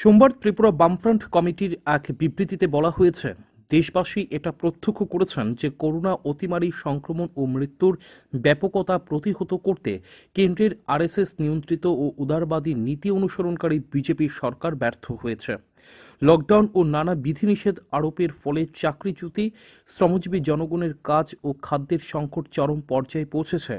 সোমবার ত্রিপুরা বামফ্রন্ট কমিটির এক বিবৃতিতে বলা হয়েছে দেশবাসী এটা প্রত্যক্ষ করেছেন যে করোনা অতিমারী সংক্রমণ ও মৃত্যুর ব্যাপকতা প্রতিহত করতে কেন্দ্রের আরএসএস নিয়ন্ত্রিত ও উদারবাদী নীতি অনুসরণকারী বিজেপি সরকার ব্যর্থ হয়েছে লকডাউন ও নানা বিধিনিষেধ আরোপের ফলে চাকরিচ্যুতি শ্রমজীবী জনগণের কাজ ও খাদ্যের সংকট চরম পর্যায়ে পৌঁছেছে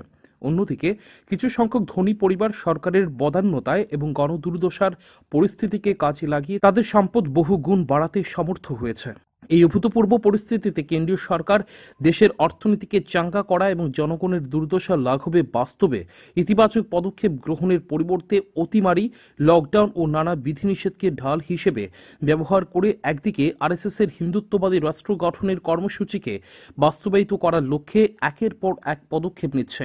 অন্যদিকে কিছু সংখ্যক ধনী পরিবার সরকারের বদান্যতায় এবং গণদুর্দশার পরিস্থিতিকে কাজে লাগিয়ে তাদের সম্পদ বহু গুণ বাড়াতে সমর্থ হয়েছে এই অভূতপূর্ব পরিস্থিতিতে কেন্দ্রীয় সরকার দেশের অর্থনীতিকে চাঙ্গা করা এবং জনগণের দুর্দশা লাঘবে বাস্তবে ইতিবাচক পদক্ষেপ গ্রহণের পরিবর্তে অতিমারি লকডাউন ও নানা বিধিনিষেধকে ঢাল হিসেবে ব্যবহার করে একদিকে এস এর হিন্দুত্ববাদী রাষ্ট্র গঠনের কর্মসূচিকে বাস্তবায়িত করার লক্ষ্যে একের পর এক পদক্ষেপ নিচ্ছে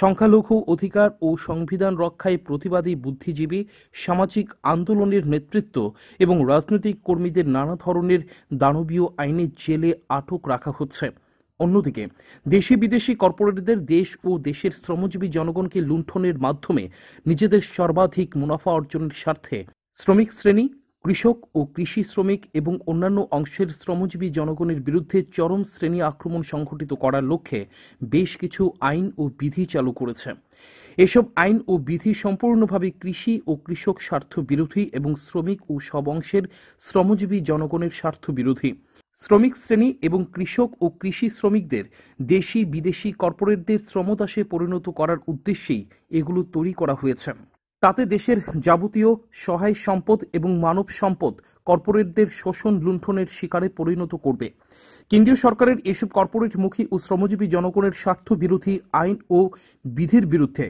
সংখ্যালঘু অধিকার ও সংবিধান রক্ষায় প্রতিবাদী বুদ্ধিজীবী সামাজিক আন্দোলনের নেতৃত্ব এবং রাজনৈতিক কর্মীদের নানা ধরনের দানব মানবীয় আইনে জেলে আটক রাখা হচ্ছে অন্যদিকে দেশি বিদেশি কর্পোরেটদের দেশ ও দেশের শ্রমজীবী জনগণকে লুণ্ঠনের মাধ্যমে নিজেদের সর্বাধিক মুনাফা অর্জনের স্বার্থে শ্রমিক শ্রেণী কৃষক ও কৃষি শ্রমিক এবং অন্যান্য অংশের শ্রমজীবী জনগণের বিরুদ্ধে চরম শ্রেণী আক্রমণ সংঘটিত করার লক্ষ্যে বেশ কিছু আইন ও বিধি চালু করেছে এসব আইন ও বিধি সম্পূর্ণভাবে কৃষি ও কৃষক স্বার্থ বিরোধী এবং শ্রমিক ও সব অংশের শ্রমজীবী জনগণের স্বার্থ বিরোধী শ্রমিক শ্রেণী এবং কৃষক ও কৃষি শ্রমিকদের দেশি বিদেশি কর্পোরেটদের শ্রমদাসে পরিণত করার উদ্দেশ্যেই এগুলো তৈরি করা হয়েছে তাতে দেশের যাবতীয় সহায় সম্পদ এবং মানব সম্পদ কর্পোরেটদের শোষণ লুণ্ঠনের শিকারে পরিণত করবে কেন্দ্রীয় সরকারের এসব কর্পোরেটমুখী ও শ্রমজীবী জনগণের স্বার্থ বিরোধী আইন ও বিধির বিরুদ্ধে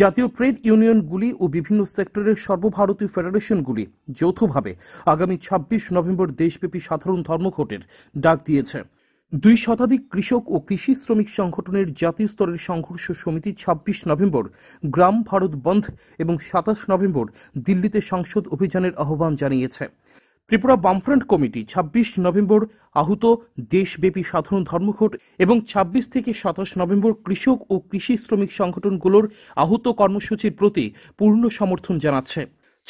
জাতীয় ট্রেড ইউনিয়নগুলি ও বিভিন্ন সেক্টরের সর্বভারতীয় ফেডারেশনগুলি যৌথভাবে আগামী ছাব্বিশ নভেম্বর দেশব্যাপী সাধারণ ধর্মঘটের ডাক দিয়েছে দুই শতাধিক কৃষক ও কৃষি শ্রমিক সংগঠনের জাতীয় স্তরের সংঘর্ষ সমিতি ২৬ নভেম্বর গ্রাম ভারত বন্ধ এবং সাতাশ নভেম্বর দিল্লিতে সংসদ অভিযানের আহ্বান জানিয়েছে ত্রিপুরা বামফ্রন্ট কমিটি ২৬ নভেম্বর আহত দেশব্যাপী সাধারণ ধর্মঘট এবং ২৬ থেকে সাতাশ নভেম্বর কৃষক ও কৃষি শ্রমিক সংগঠনগুলোর আহত কর্মসূচির প্রতি পূর্ণ সমর্থন জানাচ্ছে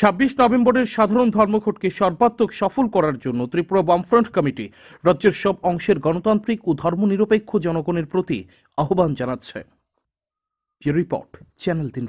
ছাব্বিশ নভেম্বরের সাধারণ ধর্মঘটকে সর্বাত্মক সফল করার জন্য ত্রিপুরা বামফ্রন্ট কমিটি রাজ্যের সব অংশের গণতান্ত্রিক ও ধর্মনিরপেক্ষ জনগণের প্রতি আহ্বান জানাচ্ছে রিপোর্ট চ্যানেল তিন